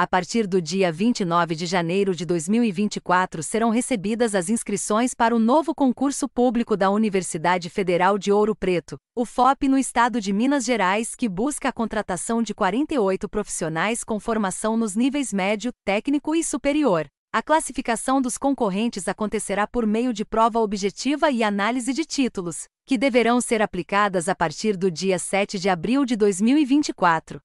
A partir do dia 29 de janeiro de 2024 serão recebidas as inscrições para o novo concurso público da Universidade Federal de Ouro Preto, o FOP no estado de Minas Gerais, que busca a contratação de 48 profissionais com formação nos níveis médio, técnico e superior. A classificação dos concorrentes acontecerá por meio de prova objetiva e análise de títulos, que deverão ser aplicadas a partir do dia 7 de abril de 2024.